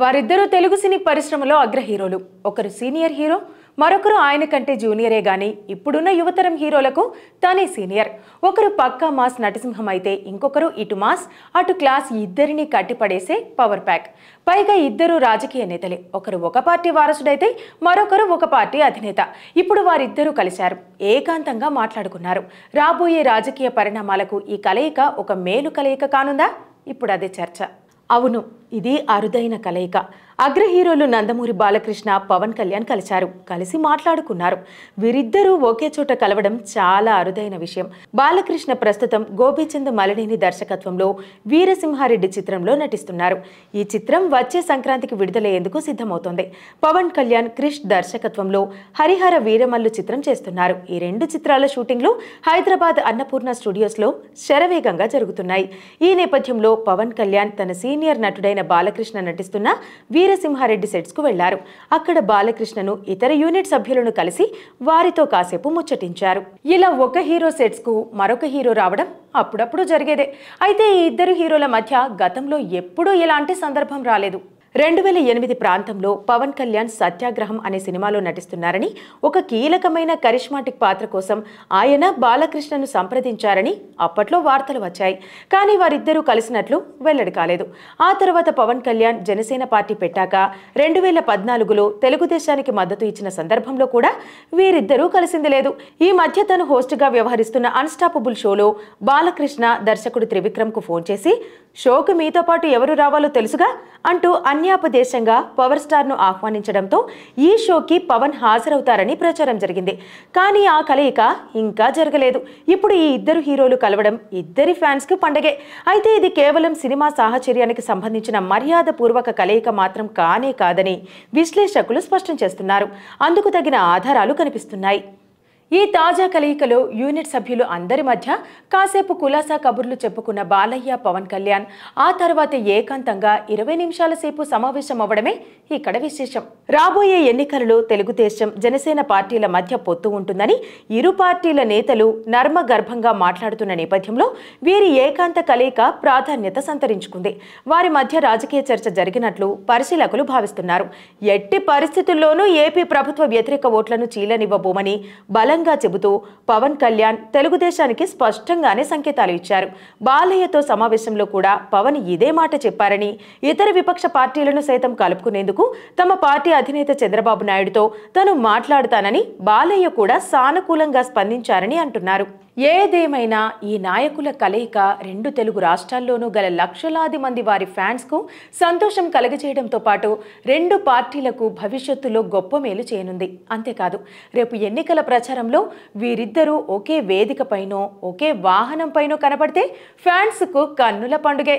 వారిద్దరూ తెలుగు సినీ పరిశ్రమలో అగ్ర హీరోలు ఒకరు సీనియర్ హీరో మరొకరు ఆయన కంటే జూనియరే గాని ఇప్పుడున్న యువతరం హీరోలకు తానే సీనియర్ ఒకరు పక్కా మాస్ నటసింహం అయితే ఇంకొకరు ఇటు మాస్ అటు క్లాస్ ఇద్దరిని కట్టిపడేసే పవర్ ప్యాక్ పైగా ఇద్దరు రాజకీయ నేతలే ఒకరు ఒక పార్టీ వారసుడైతే మరొకరు ఒక పార్టీ అధినేత ఇప్పుడు వారిద్దరూ కలిశారు ఏకాంతంగా మాట్లాడుకున్నారు రాబోయే రాజకీయ పరిణామాలకు ఈ కలయిక ఒక మేలు కలయిక కానుందా ఇప్పుడు అదే చర్చ అవును ఇది అరుదైన కలయిక అగ్ర హీరోలు నందమూరి బాలకృష్ణ పవన్ కళ్యాణ్ కలిశారు కలిసి మాట్లాడుకున్నారు వీరిద్దరూ ఒకే చోట కలవడం చాలా అరుదైన విషయం బాలకృష్ణ ప్రస్తుతం గోపీచంద్ మలినేని దర్శకత్వంలో వీరసింహారెడ్డి చిత్రంలో నటిస్తున్నారు ఈ చిత్రం వచ్చే సంక్రాంతికి విడుదలయ్యేందుకు సిద్ధమవుతోంది పవన్ కళ్యాణ్ క్రిష్ దర్శకత్వంలో హరిహర వీరమల్లు చిత్రం చేస్తున్నారు ఈ రెండు చిత్రాల షూటింగ్లు హైదరాబాద్ అన్నపూర్ణ స్టూడియోస్లో శరవేగంగా జరుగుతున్నాయి ఈ నేపథ్యంలో పవన్ కళ్యాణ్ తన సీనియర్ నటుడైన అయిన బాలకృష్ణ నటిస్తున్న వీరసింహారెడ్డి సెట్స్కు వెళ్లారు అక్కడ బాలకృష్ణను ఇతర యూనిట్ సభ్యులను కలిసి వారితో కాసేపు ముచ్చటించారు ఇలా ఒక హీరో సెట్స్కు మరొక హీరో రావడం అప్పుడప్పుడు జరిగేదే అయితే ఈ ఇద్దరు హీరోల మధ్య గతంలో ఎప్పుడూ ఇలాంటి సందర్భం రాలేదు రెండు వేల ఎనిమిది ప్రాంతంలో పవన్ కళ్యాణ్ సత్యాగ్రహం అనే సినిమాలో నటిస్తున్నారని ఒక కీలకమైన కరిష్మాటిక్ పాత్ర కోసం ఆయన బాలకృష్ణను సంప్రదించారని అప్పట్లో వార్తలు వచ్చాయి కానీ వారిద్దరూ కలిసినట్లు వెల్లడి కాలేదు ఆ తర్వాత పవన్ కళ్యాణ్ జనసేన పార్టీ పెట్టాక రెండు వేల పద్నాలుగులో తెలుగుదేశానికి మద్దతు ఇచ్చిన సందర్భంలో కూడా వీరిద్దరూ కలిసింది లేదు ఈ మధ్య తను హోస్ట్గా వ్యవహరిస్తున్న అన్స్టాపబుల్ షోలో బాలకృష్ణ దర్శకుడు త్రివిక్రమ్కు ఫోన్ చేసి షోకు మీతో పాటు ఎవరు రావాలో తెలుసుగా అంటూ అన్ని కన్యాపదేశంగా పవర్ స్టార్ను ఆహ్వానించడంతో ఈ షోకి పవన్ హాజరవుతారని ప్రచారం జరిగింది కానీ ఆ కలయిక ఇంకా జరగలేదు ఇప్పుడు ఈ ఇద్దరు హీరోలు కలవడం ఇద్దరి ఫ్యాన్స్ కు పండగే అయితే ఇది కేవలం సినిమా సాహచర్యానికి సంబంధించిన మర్యాద పూర్వక కలయిక మాత్రం కానే కాదని విశ్లేషకులు స్పష్టం చేస్తున్నారు అందుకు తగిన ఆధారాలు కనిపిస్తున్నాయి ఈ తాజా కలయికలో యూనిట్ సభ్యులు అందరి మధ్య కాసేపు కులాసా కబుర్లు చెప్పుకున్న బాలయ్య పవన్ కళ్యాణ్ ఆ తర్వాత ఏకాంతంగా ఇరవై నిమిషాల సేపు సమావేశం అవ్వడమే ఇక్కడ విశేషం రాబోయే ఎన్నికలలో తెలుగుదేశం జనసేన పార్టీల మధ్య పొత్తు ఉంటుందని ఇరు పార్టీల నేతలు నర్మ గర్భంగా మాట్లాడుతున్న నేపథ్యంలో వీరి ఏకాంత కలయిక ప్రాధాన్యత సంతరించుకుంది వారి మధ్య రాజకీయ చర్చ జరిగినట్లు పరిశీలకులు భావిస్తున్నారు ఎట్టి పరిస్థితుల్లోనూ ఏపీ ప్రభుత్వ వ్యతిరేక ఓట్లను చీలనివ్వబోమని బల బలంగా చెబుతూ పవన్ కళ్యాణ్ తెలుగుదేశానికి స్పష్టంగానే సంకేతాలు ఇచ్చారు బాలయ్యతో సమావేశంలో కూడా పవన్ ఇదే మాట చెప్పారని ఇతర విపక్ష పార్టీలను సైతం కలుపుకునేందుకు తమ పార్టీ అధినేత చంద్రబాబు నాయుడుతో తను మాట్లాడుతానని బాలయ్య కూడా సానుకూలంగా స్పందించారని అంటున్నారు ఏదేమైనా ఈ నాయకుల కలయిక రెండు తెలుగు రాష్ట్రాల్లోనూ గల లక్షలాది మంది వారి ఫ్యాన్స్కు సంతోషం కలగజేయడంతో పాటు రెండు పార్టీలకు భవిష్యత్తులో గొప్ప మేలు చేయనుంది అంతేకాదు రేపు ఎన్నికల ప్రచారంలో వీరిద్దరూ ఒకే వేదికపైనో ఒకే వాహనంపైనో కనపడితే ఫ్యాన్స్కు కన్నుల పండుగే